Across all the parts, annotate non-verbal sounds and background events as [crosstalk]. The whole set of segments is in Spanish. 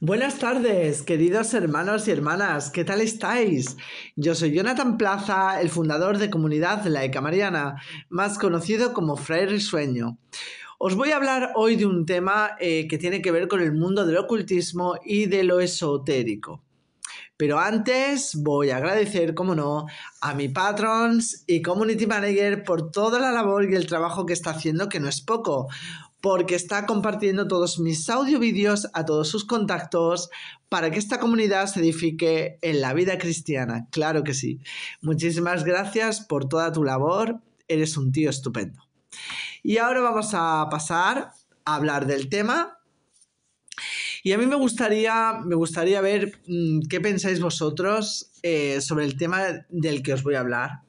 Buenas tardes, queridos hermanos y hermanas, ¿qué tal estáis? Yo soy Jonathan Plaza, el fundador de Comunidad Laica Mariana, más conocido como Fray Risueño. Sueño. Os voy a hablar hoy de un tema eh, que tiene que ver con el mundo del ocultismo y de lo esotérico. Pero antes voy a agradecer, como no, a mi patrons y community manager por toda la labor y el trabajo que está haciendo, que no es poco porque está compartiendo todos mis audio a todos sus contactos para que esta comunidad se edifique en la vida cristiana. Claro que sí. Muchísimas gracias por toda tu labor. Eres un tío estupendo. Y ahora vamos a pasar a hablar del tema y a mí me gustaría, me gustaría ver mm, qué pensáis vosotros eh, sobre el tema del que os voy a hablar.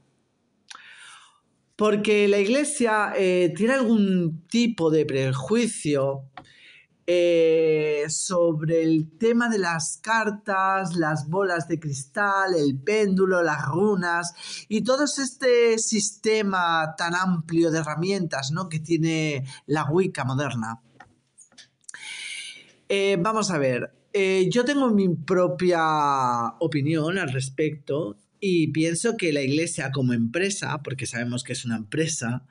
Porque la iglesia eh, tiene algún tipo de prejuicio eh, sobre el tema de las cartas, las bolas de cristal, el péndulo, las runas y todo este sistema tan amplio de herramientas ¿no? que tiene la Wicca moderna. Eh, vamos a ver, eh, yo tengo mi propia opinión al respecto y pienso que la iglesia como empresa, porque sabemos que es una empresa,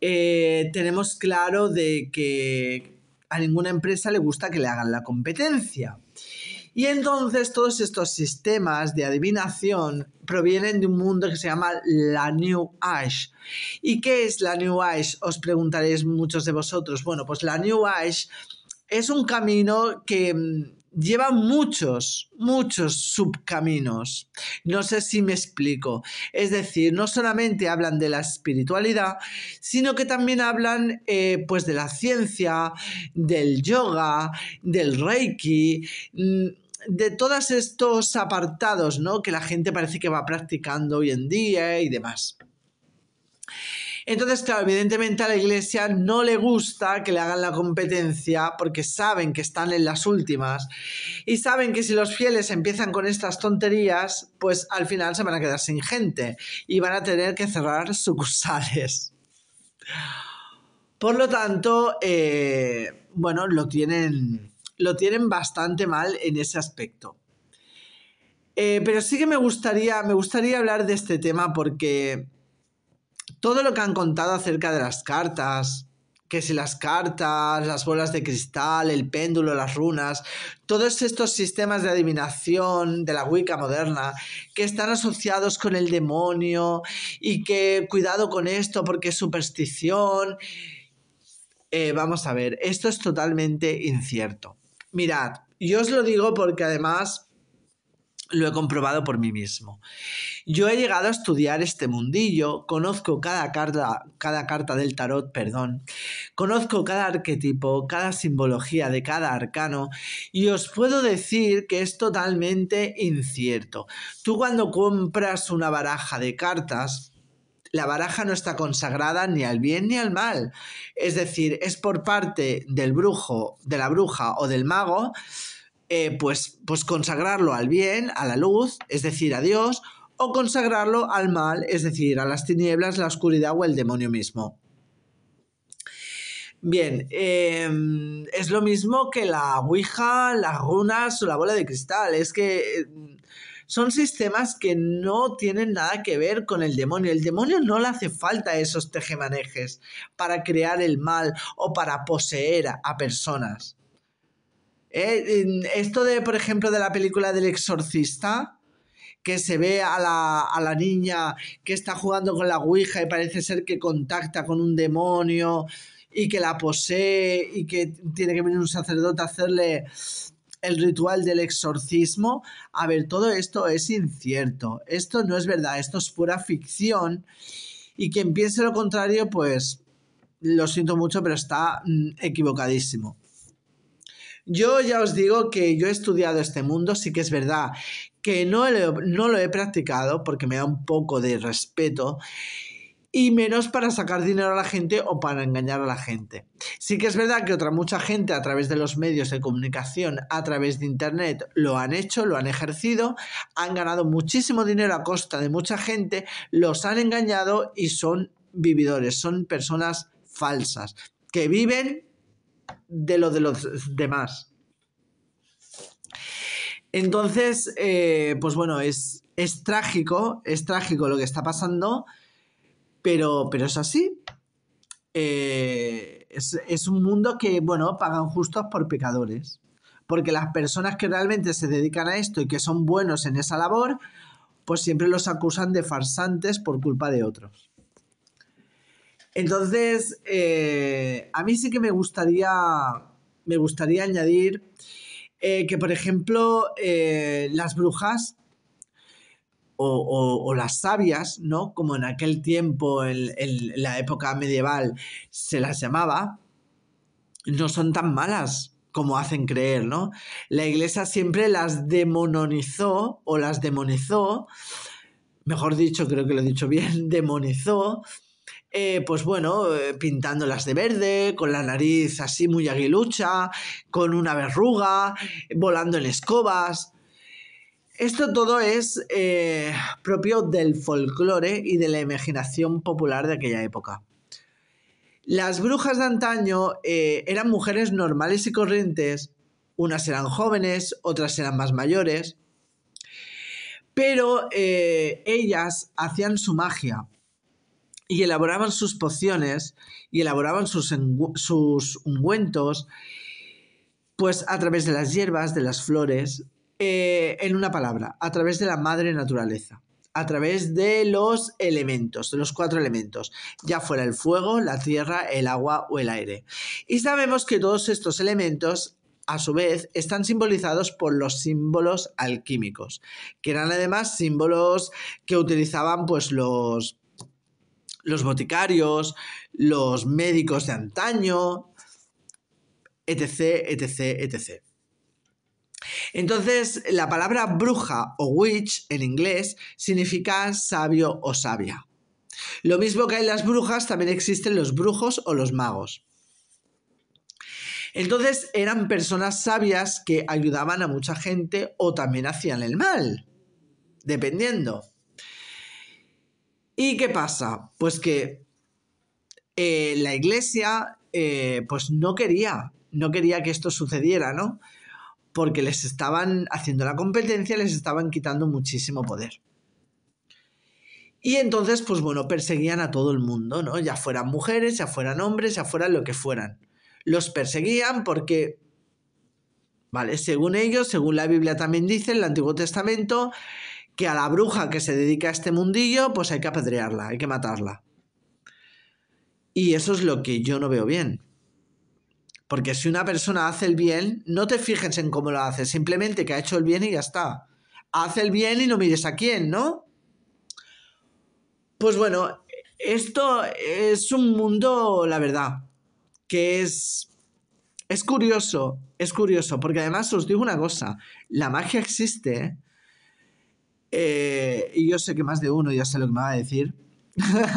eh, tenemos claro de que a ninguna empresa le gusta que le hagan la competencia. Y entonces todos estos sistemas de adivinación provienen de un mundo que se llama la New Age. ¿Y qué es la New Age? Os preguntaréis muchos de vosotros. Bueno, pues la New Age es un camino que mm, lleva muchos, muchos subcaminos. No sé si me explico. Es decir, no solamente hablan de la espiritualidad, sino que también hablan eh, pues de la ciencia, del yoga, del reiki. Mm, de todos estos apartados ¿no? que la gente parece que va practicando hoy en día y demás. Entonces, claro, evidentemente a la iglesia no le gusta que le hagan la competencia porque saben que están en las últimas y saben que si los fieles empiezan con estas tonterías, pues al final se van a quedar sin gente y van a tener que cerrar sucursales. Por lo tanto, eh, bueno, lo tienen, lo tienen bastante mal en ese aspecto. Eh, pero sí que me gustaría, me gustaría hablar de este tema porque todo lo que han contado acerca de las cartas, que si las cartas, las bolas de cristal, el péndulo, las runas, todos estos sistemas de adivinación de la Wicca moderna que están asociados con el demonio y que cuidado con esto porque es superstición. Eh, vamos a ver, esto es totalmente incierto. Mirad, yo os lo digo porque además lo he comprobado por mí mismo. Yo he llegado a estudiar este mundillo, conozco cada carta, cada carta del tarot, perdón, conozco cada arquetipo, cada simbología de cada arcano y os puedo decir que es totalmente incierto. Tú cuando compras una baraja de cartas, la baraja no está consagrada ni al bien ni al mal. Es decir, es por parte del brujo, de la bruja o del mago eh, pues, pues, consagrarlo al bien, a la luz, es decir, a Dios, o consagrarlo al mal, es decir, a las tinieblas, la oscuridad o el demonio mismo. Bien, em, es lo mismo que la Ouija, las runas o la bola de cristal. Es que em, son sistemas que no tienen nada que ver con el demonio. El demonio no le hace falta esos tejemanejes para crear el mal o para poseer a personas. Eh, esto de, por ejemplo, de la película del exorcista, que se ve a la, a la, niña que está jugando con la Ouija y parece ser que contacta con un demonio y que la posee y que tiene que venir un sacerdote a hacerle el ritual del exorcismo. A ver, todo esto es incierto, esto no es verdad, esto es pura ficción y quien piense lo contrario, pues lo siento mucho, pero está mm, equivocadísimo. Yo ya os digo que yo he estudiado este mundo, sí que es verdad que no, lo, no lo he practicado porque me da un poco de respeto y menos para sacar dinero a la gente o para engañar a la gente. Sí que es verdad que otra mucha gente a través de los medios de comunicación, a través de Internet, lo han hecho, lo han ejercido, han ganado muchísimo dinero a costa de mucha gente, los han engañado y son vividores, son personas falsas que viven de lo de los demás. Entonces, eh, pues bueno, es, es trágico, es trágico lo que está pasando, pero, pero es así. Eh, es, un mundo que, bueno, pagan justos por pecadores. Porque las personas que realmente se dedican a esto y que son buenos en esa labor, pues siempre los acusan de farsantes por culpa de otros. Entonces, eh, a mí sí que me gustaría, me gustaría añadir eh, que, por ejemplo, eh, las brujas o, las sabias, ¿no? Como en aquel tiempo, en, la época medieval, se las llamaba, no son tan malas como hacen creer, ¿no? La iglesia siempre las demonizó o las demonizó, mejor dicho, creo que lo he dicho bien, [laughs] demonizó eh, pues bueno, eh, pintándolas de verde, con la nariz así muy aguilucha, con una verruga, volando en escobas. Esto todo es eh, propio del folclore y de la imaginación popular de aquella época. Las brujas de antaño eran mujeres normales y corrientes, unas eran jóvenes, otras eran más mayores, pero ellas hacían su magia, y elaboraban sus pociones y elaboraban sus, sus ungüentos, pues a través de las hierbas, de las flores, eh, en una palabra, a través de la madre naturaleza, a través de los elementos, de los cuatro elementos, ya fuera el fuego, la tierra, el agua o el aire. Y sabemos que todos estos elementos a su vez, están simbolizados por los símbolos alquímicos, que eran además símbolos que utilizaban pues los los boticarios, los médicos de antaño, etc, etc, etc. Entonces, la palabra bruja o witch en inglés significa sabio o sabia. Lo mismo que hay las brujas, también existen los brujos o los magos. Entonces eran personas sabias que ayudaban a mucha gente o también hacían el mal, dependiendo. ¿Y qué pasa? Pues que eh, la iglesia eh, pues no quería, no quería que esto sucediera, ¿no? Porque les estaban haciendo la competencia, les estaban quitando muchísimo poder. Y entonces, pues bueno, perseguían a todo el mundo, ¿no? Ya fueran mujeres, ya fueran hombres, ya fueran lo que fueran. Los perseguían porque, vale, según ellos, según la Biblia también dice, el Antiguo Testamento, que a la bruja que se dedica a este mundillo, pues hay que apedrearla, hay que matarla. Y eso es lo que yo no veo bien. Porque si una persona hace el bien, no te fijes en cómo lo hace, simplemente que ha hecho el bien y ya está. Hace el bien y no mires a quién, ¿no? Pues bueno, esto es un mundo, la verdad, que es es curioso, es curioso, porque además os digo una cosa, la magia existe, ¿eh? Eh, y yo sé que más de uno ya sé lo que me va a decir. [laughs]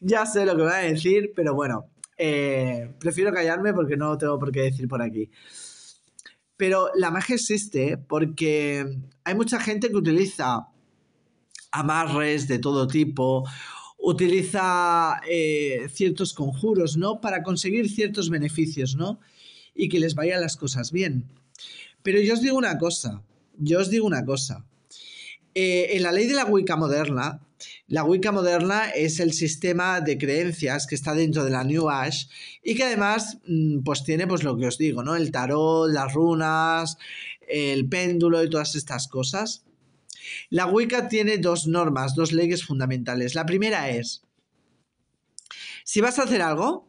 ya sé lo que me va a decir, pero bueno, eh, prefiero callarme porque no tengo por qué decir por aquí. Pero la magia existe porque hay mucha gente que utiliza amarres de todo tipo, utiliza eh, ciertos conjuros, ¿no? Para conseguir ciertos beneficios, ¿no? Y que les vayan las cosas bien. Pero yo os digo una cosa, yo os digo una cosa. Eh, en la ley de la Wicca moderna, la Wicca moderna es el sistema de creencias que está dentro de la New Age y que además mm, pues tiene pues lo que os digo, ¿no? El tarot, las runas, el péndulo y todas estas cosas. La Wicca tiene dos normas, dos leyes fundamentales. La primera es, si vas a hacer algo,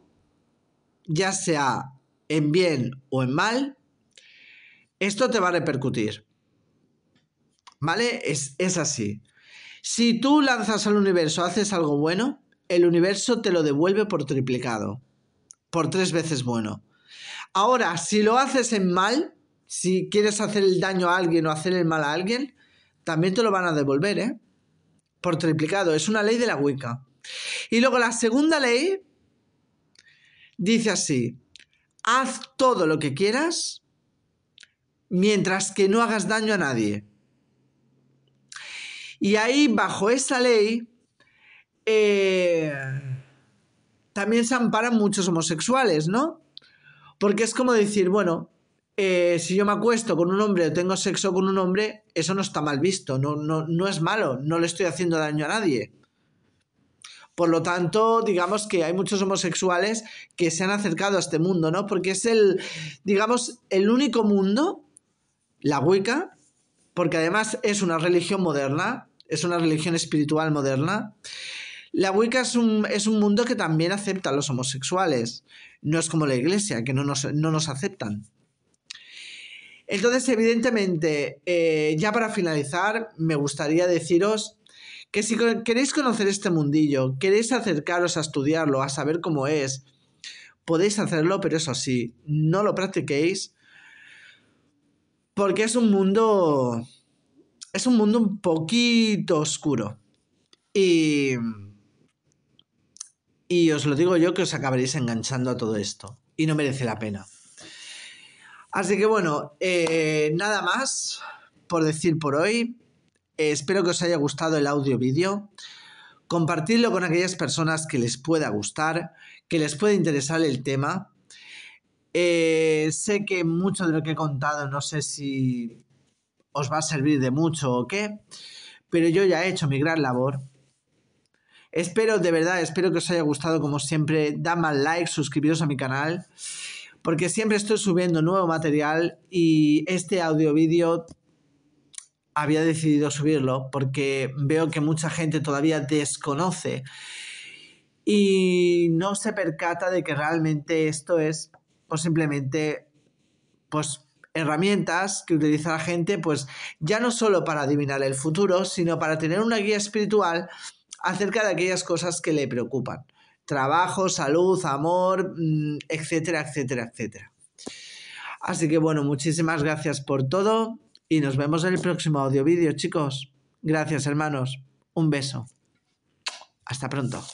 ya sea en bien o en mal, esto te va a repercutir. ¿Vale? Es, así. Si tú lanzas al universo, haces algo bueno, el universo te lo devuelve por triplicado, por tres veces bueno. Ahora, si lo haces en mal, si quieres hacer el daño a alguien o hacer el mal a alguien, también te lo van a devolver, ¿eh? Por triplicado. Es una ley de la Wicca. Y luego la segunda ley dice así, haz todo lo que quieras mientras que no hagas daño a nadie. Y ahí, bajo esa ley, eh, también se amparan muchos homosexuales, ¿no? Porque es como decir, bueno, eh, si yo me acuesto con un hombre o tengo sexo con un hombre, eso no está mal visto, no, no, no es malo, no le estoy haciendo daño a nadie. Por lo tanto, digamos que hay muchos homosexuales que se han acercado a este mundo, ¿no? Porque es el, digamos, el único mundo, la Wicca, porque además es una religión moderna, es una religión espiritual moderna. La Wicca es un, mundo que también acepta a los homosexuales, no es como la Iglesia, que no nos, aceptan. Entonces, evidentemente, eh, ya para finalizar, me gustaría deciros que si queréis conocer este mundillo, queréis acercaros a estudiarlo, a saber cómo es, podéis hacerlo, pero eso sí, no lo practiquéis porque es un mundo, es un mundo un poquito oscuro. Y, os lo digo yo que os acabaréis enganchando a todo esto y no merece la pena. Así que bueno, eh, nada más por decir por hoy. Eh, espero que os haya gustado el audio-vídeo. Compartidlo con aquellas personas que les pueda gustar, que les pueda interesar el tema. Eh, sé que mucho de lo que he contado no sé si os va a servir de mucho o qué, pero yo ya he hecho mi gran labor. Espero, de verdad, espero que os haya gustado como siempre. dadme más like, suscribiros a mi canal, porque siempre estoy subiendo nuevo material y este audio vídeo había decidido subirlo porque veo que mucha gente todavía desconoce y no se percata de que realmente esto es o pues simplemente, pues herramientas que utiliza la gente, pues ya no solo para adivinar el futuro, sino para tener una guía espiritual acerca de aquellas cosas que le preocupan. Trabajo, salud, amor, mm, etcétera, etcétera, etcétera. Así que bueno, muchísimas gracias por todo y nos vemos en el próximo audio vídeo, chicos. Gracias, hermanos. Un beso. Hasta pronto.